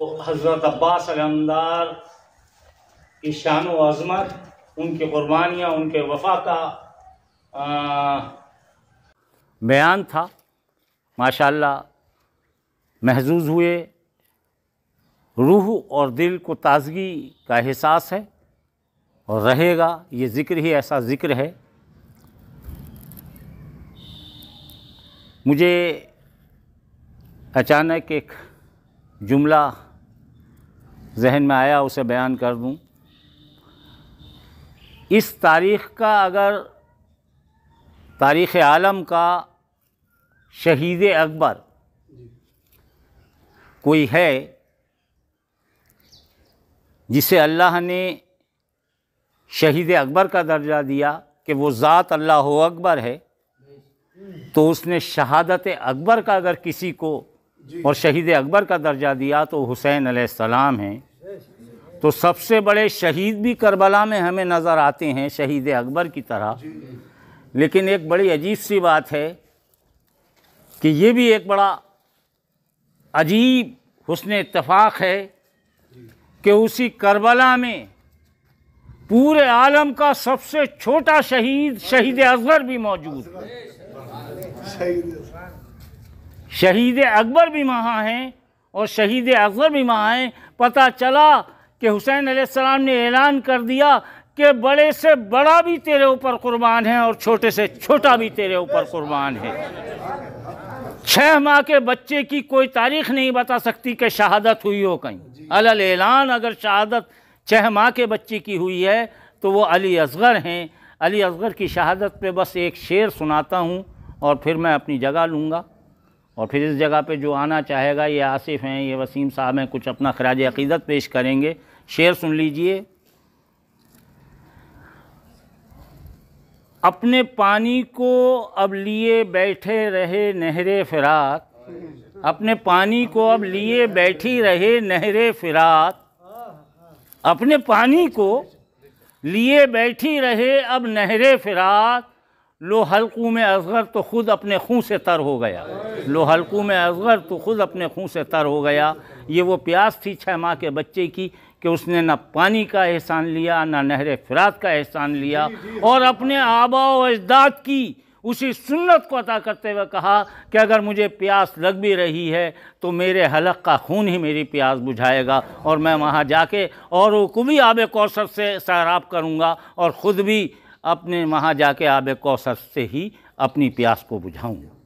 तो हज़रत अब्बास अलमदार की शान व अज़मत उनकी कुर्बानियाँ उनके वफा का बयान था माशाल्लाह महजूज हुए रूह और दिल को ताज़गी का एहसास है और रहेगा ये ज़िक्र ही ऐसा ज़िक्र है मुझे अचानक एक जुमला जहन में आया उसे बयान कर दूँ इस तारीख़ का अगर तारीख़ आलम का शहीद अकबर कोई है जिसे अल्लाह ने शहीद अकबर का दर्जा दिया कि वो ज़ात अल्लाह अकबर है तो उसने शहादत अकबर का अगर किसी को और शहीद अकबर का दर्जा दिया तो हुसैन सलाम हैं तो सबसे बड़े शहीद भी करबला में हमें नज़र आते हैं शहीद अकबर की तरह लेकिन एक बड़ी अजीब सी बात है कि ये भी एक बड़ा अजीब हुसन इतफाक़ है कि उसी करबला में पूरे आलम का सबसे छोटा शहीद शहीद अकबर भी मौजूद शहीद अकबर भी वहाँ हैं और शहीद अकबर भी वहाँ हैं पता चला कि हुसैन आसमाम ने ऐलान कर दिया कि बड़े से बड़ा भी तेरे ऊपर कुर्बान है और छोटे से छोटा भी तेरे ऊपर कुर्बान है छः माह के बच्चे की कोई तारीख नहीं बता सकती कि शहादत हुई हो कहीं अलल ऐलान अगर शहादत छः माह के बच्चे की हुई है तो वो अली असगर हैं अली असगर की शहादत पे बस एक शेर सुनाता हूँ और फिर मैं अपनी जगह लूँगा और फिर इस जगह पे जो आना चाहेगा ये आसिफ हैं ये वसीम साहब हैं कुछ अपना खराज अकीदत पेश करेंगे शेर सुन लीजिए अपने पानी को अब लिए बैठे रहे नहरे फिरात अपने पानी को अब लिए बैठी रहे नहरे फिरात अपने पानी को लिए बैठी रहे अब नहरे फिरात लो हल्कू में असगर तो ख़ुद अपने खून से तर हो गया लो हल्कू में असगर तो ख़ुद अपने खून से तर हो गया ये वो प्यास थी छः माह के बच्चे की कि उसने ना पानी का एहसान लिया ना नहर फिरात का एहसान लिया और अपने आबा अजदाद की उसी सुन्नत को अता करते हुए कहा कि अगर मुझे प्यास लग भी रही है तो मेरे हलक का खून ही मेरी प्यास बुझाएगा और मैं वहाँ जाके और को भी आब कौसर से सैराब करूँगा और ख़ुद भी अपने वहाँ जाके आब कौसर से ही अपनी प्यास को बुझाऊँ